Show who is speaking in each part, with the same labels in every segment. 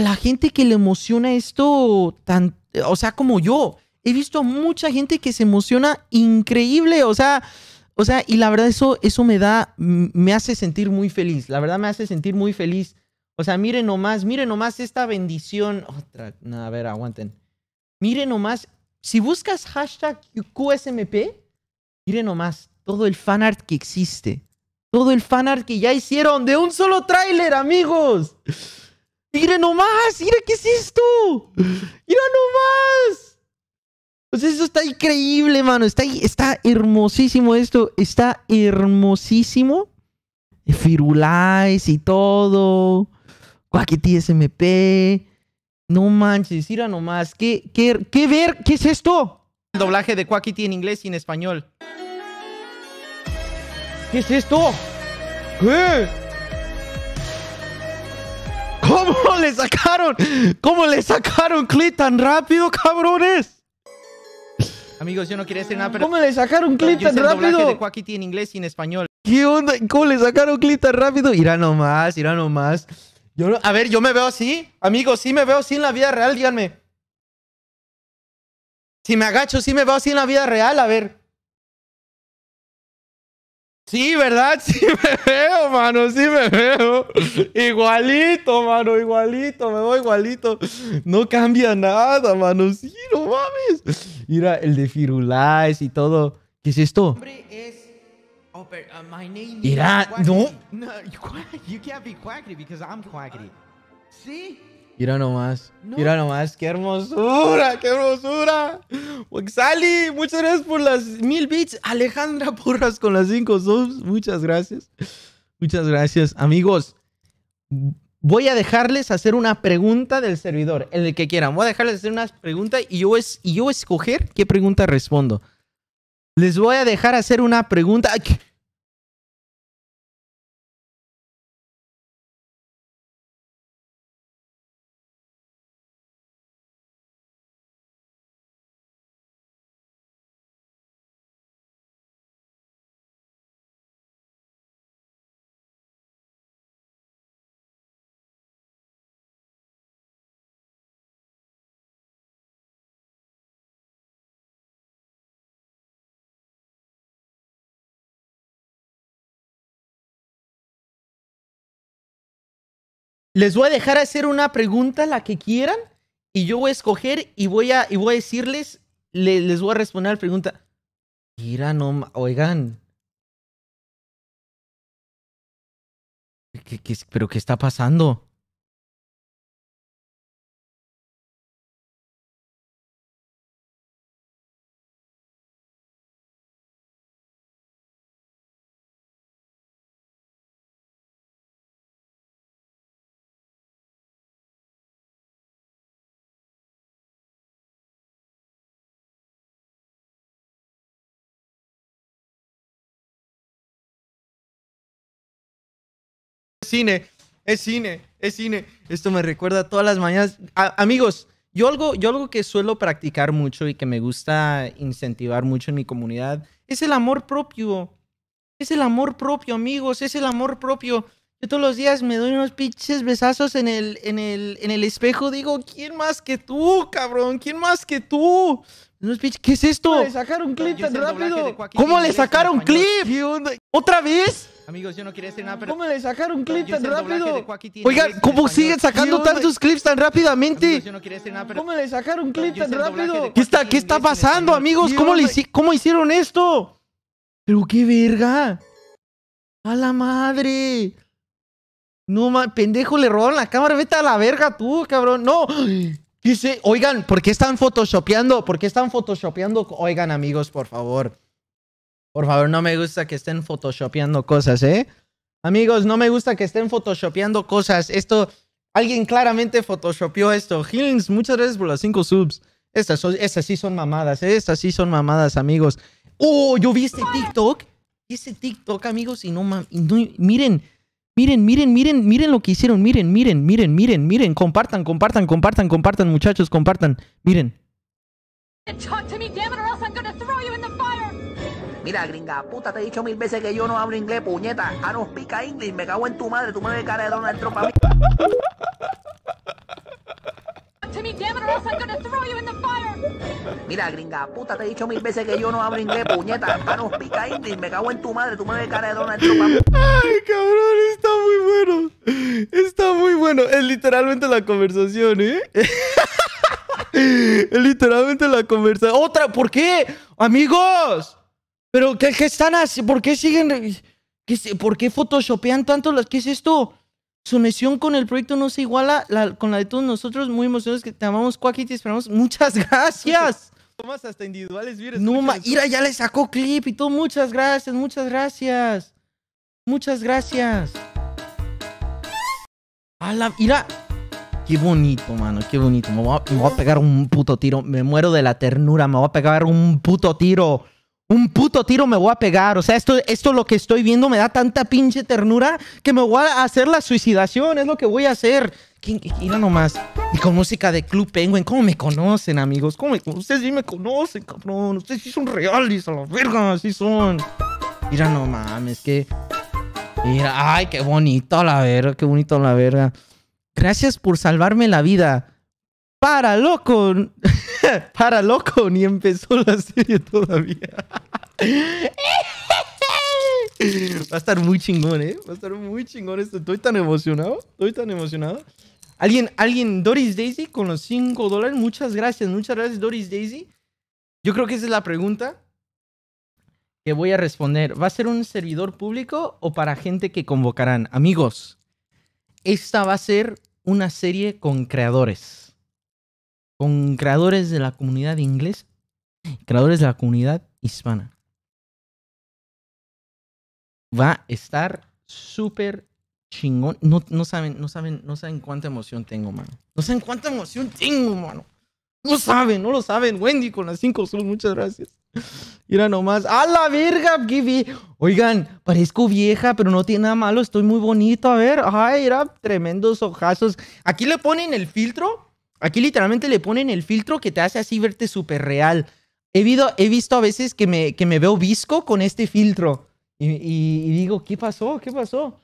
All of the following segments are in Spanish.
Speaker 1: la gente que le emociona esto tan, o sea, como yo. He visto mucha gente que se emociona increíble, o sea, o sea, y la verdad eso, eso me da, me hace sentir muy feliz, la verdad me hace sentir muy feliz. O sea, miren nomás, miren nomás esta bendición. Otra, a ver, aguanten. Miren nomás, si buscas hashtag QSMP, miren nomás todo el fanart que existe. Todo el fanart que ya hicieron de un solo tráiler, amigos. Mira nomás, mira qué es esto. Mira nomás. Pues eso está increíble, mano. Está, está hermosísimo esto. Está hermosísimo. Firulais y todo. Quackity SMP. No manches, mira nomás. ¿Qué, qué, qué ver? ¿Qué es esto? El doblaje de Quackity en inglés y en español. ¿Qué es esto? ¿Qué? le sacaron? ¿Cómo le sacaron clip tan rápido, cabrones? Amigos, yo no quería decir nada, pero... ¿Cómo le sacaron clip tan rápido? de en inglés y en español. ¿Qué onda? ¿Cómo le sacaron clip tan rápido? Irá nomás, irá nomás. Yo A ver, yo me veo así. Amigos, sí me veo así en la vida real, díganme. Si me agacho, sí me veo así en la vida real, a ver. Sí, ¿verdad? Sí me veo, mano, sí me veo. Igualito, mano, igualito, me veo igualito. No cambia nada, mano, sí, no mames. Mira, el de Firulais y todo. ¿Qué es esto? Uh, Mira, no. No, you can't be quackity because I'm quackity. Ah. ¿Sí? Mira nomás, mira nomás, qué hermosura, qué hermosura. Waxali, muchas gracias por las mil bits. Alejandra Porras con las cinco subs, muchas gracias. Muchas gracias, amigos. Voy a dejarles hacer una pregunta del servidor, el que quieran. Voy a dejarles hacer una pregunta y yo, es, y yo escoger qué pregunta respondo. Les voy a dejar hacer una pregunta. Les voy a dejar hacer una pregunta, la que quieran, y yo voy a escoger y voy a, y voy a decirles, les voy a responder la pregunta. Mira, no, oigan. ¿Qué, qué, pero qué está pasando? cine, es cine, es cine. Esto me recuerda todas las mañanas. amigos, yo algo, yo algo que suelo practicar mucho y que me gusta incentivar mucho en mi comunidad es el amor propio. Es el amor propio, amigos, es el amor propio. Yo todos los días me doy unos pinches besazos en el, en el, en el espejo. Digo, ¿quién más que tú, cabrón? ¿Quién más que tú? ¿Qué es esto? ¿Cómo le sacaron clip ¿Cómo le sacaron clip? ¿Otra vez? Amigos, yo no quería este nada, ¿Cómo le sacaron un clip tan rápido? Oigan, ¿cómo siguen sacando tantos clips tan rápidamente? ¿Cómo le sacaron un clip tan rápido? ¿Qué está, qué está pasando, amigos? ¿Cómo, le, ¿Cómo hicieron esto? Pero qué verga. A la madre. No, pendejo, le robaron la cámara. Vete a la verga tú, cabrón. No. oigan, ¿por qué están photoshopeando? ¿Por qué están photoshopeando? Oigan, amigos, por favor. Por favor, no me gusta que estén photoshopeando cosas, ¿eh? Amigos, no me gusta que estén photoshopeando cosas. Esto, alguien claramente photoshopeó esto. Hills, muchas gracias por las cinco subs. Estas, son, estas sí son mamadas, ¿eh? estas sí son mamadas, amigos. Oh, yo vi este TikTok. Ese TikTok, amigos, y no mames. miren, miren, miren, miren, miren lo que hicieron. Miren, miren, miren, miren, miren. Compartan, compartan, compartan, compartan, muchachos, compartan. Miren. else I'm throw you in the fire. Mira, gringa, puta, te he dicho mil veces que yo no hablo inglés, puñeta. A ah, nos pica inglés, me cago en tu madre, tú me ves cara de Donald Trump Mira, gringa, puta, te he dicho mil veces que yo no hablo inglés, puñeta. A ah, nos pica inglés, me cago en tu madre, tú me ves cara de Donald Trump Ay, cabrón, está muy bueno. Está muy bueno. Es literalmente la conversación, ¿eh? Es Literalmente la conversación. Otra, ¿por qué? Amigos, pero, ¿qué, están haciendo? ¿Por qué siguen? ¿Por qué photoshopean tanto? Las, ¿Qué es esto? Su misión con el proyecto no se iguala con la de todos nosotros. Muy emocionados que te amamos, cuacky te esperamos. Muchas gracias. Tomas hasta individuales, mires. No, Ira ya le sacó clip y todo. Muchas gracias, muchas gracias. Muchas gracias. A la, Ira. Qué bonito, mano, qué bonito. me voy a pegar un puto tiro. Me muero de la ternura. Me voy a pegar un puto tiro un puto tiro me voy a pegar. O sea, esto, esto lo que estoy viendo me da tanta pinche ternura que me voy a hacer la suicidación. Es lo que voy a hacer. Mira nomás. Y con música de Club Penguin. ¿Cómo me conocen, amigos? ¿Cómo me, ustedes sí me conocen, cabrón. Ustedes sí son reales, a la verga. Sí son. Mira, no mames, que... Mira, ay, qué bonito a la verga, qué bonito la verga. Gracias por salvarme la vida. Para, loco. Para loco, ni empezó la serie todavía. Va a estar muy chingón, ¿eh? Va a estar muy chingón esto. Estoy tan emocionado. Estoy tan emocionado. Alguien, alguien, Doris Daisy con los 5 dólares. Muchas gracias, muchas gracias, Doris Daisy. Yo creo que esa es la pregunta que voy a responder. ¿Va a ser un servidor público o para gente que convocarán? Amigos, esta va a ser una serie con creadores con creadores de la comunidad inglés. creadores de la comunidad hispana. Va a estar súper chingón. No, no, saben, no saben, no saben cuánta emoción tengo, mano. No saben cuánta emoción tengo, mano. No saben, no lo saben. Wendy con las cinco soles, muchas gracias. Mira nomás. ¡A la verga! Gibi! Oigan, parezco vieja, pero no tiene nada malo. Estoy muy bonito. A ver, ay, era tremendos ojazos. Aquí le ponen el filtro Aquí literalmente le ponen el filtro que te hace así verte súper real. He, he visto a veces que me, que me veo visco con este filtro. Y, digo, ¿qué pasó? ¿Qué pasó?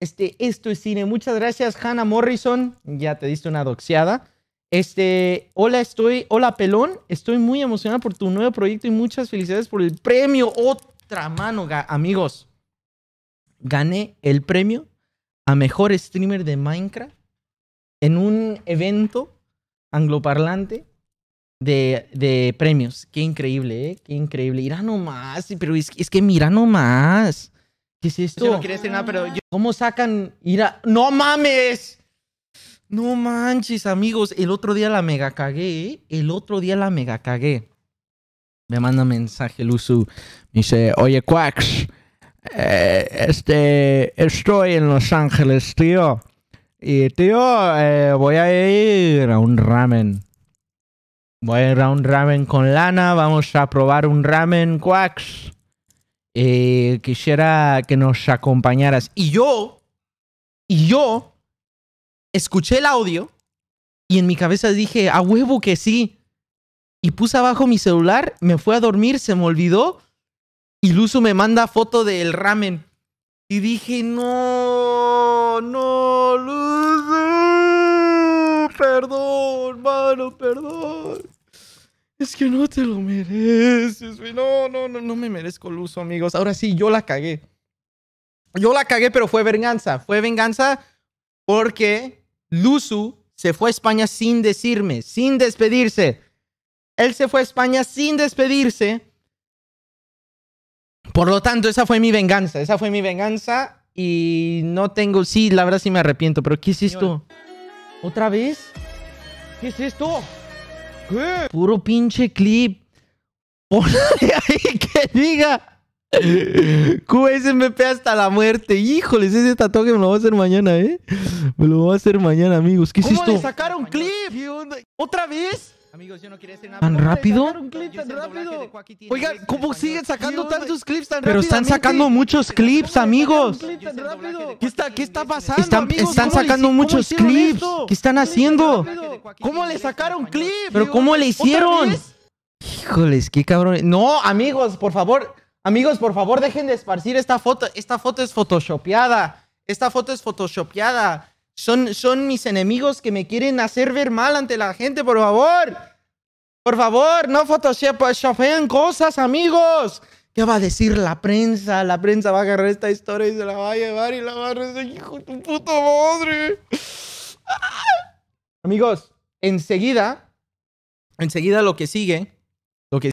Speaker 1: Este, esto es cine. Muchas gracias, Hannah Morrison. Ya te diste una doxiada. Este, hola, estoy, hola, pelón. Estoy muy emocionada por tu nuevo proyecto y muchas felicidades por el premio. Otra mano, amigos. Gané el premio a mejor streamer de Minecraft en un evento angloparlante de, de premios. Qué increíble, ¿eh? Qué increíble. Irá nomás, pero es, que mira nomás. ¿Qué es esto? no nada, pero ¿Cómo sacan ¡No mames! No manches, amigos. El otro día la mega cagué, ¿eh? El otro día la mega cagué. Me manda mensaje Luzu. Me dice, oye, Quacks, eh, este, estoy en Los Ángeles, tío. Y tío, eh, voy a ir a un ramen. Voy a ir a un ramen con lana, vamos a probar un ramen, quax quisiera que nos acompañaras. Y yo, y yo, escuché el audio y en mi cabeza dije, a huevo que sí. Y puse abajo mi celular, me fue a dormir, se me olvidó. Y Luzu me manda foto del ramen. Y dije, no, no, Luzu. perdón. Es que no te lo mereces, No, no, no, no me merezco el amigos. Ahora sí, yo la cagué. Yo la cagué, pero fue venganza. Fue venganza porque Luzu se fue a España sin decirme, sin despedirse. Él se fue a España sin despedirse. Por lo tanto, esa fue mi venganza. Esa fue mi venganza. Y no tengo. Sí, la verdad sí me arrepiento, pero ¿qué hiciste? ¿Otra vez? ¿Qué es esto? ¿Qué? Puro pinche clip. ¡Ay, ahí diga. QSMP hasta la muerte. Híjoles, ese tatuaje me lo va a hacer mañana, ¿eh? Me lo va a hacer mañana, amigos. ¿Qué es esto? ¿Cómo le sacaron clip? ¿Otra vez? ¿Tan rápido? Oiga, ¿cómo siguen sacando tantos clips tan rápido? Pero están sacando muchos clips, amigos. ¿Qué está, pasando? Están, están sacando muchos clips. ¿Qué están haciendo? ¿Cómo le sacaron clips? ¿Pero cómo le hicieron? Híjoles, qué cabrón. No, amigos, por favor. Amigos, por favor, dejen de esparcir esta foto. Esta foto es photoshopeada. Esta foto es photoshopeada. Son, son mis enemigos que me quieren hacer ver mal ante la gente, por favor. Por favor, no photoshopean pues, cosas, amigos. ¿Qué va a decir la prensa? La prensa va a agarrar esta historia y se la va a llevar y la va a rezar. ¡Hijo de tu puta madre! Amigos, enseguida, enseguida lo que sigue, lo que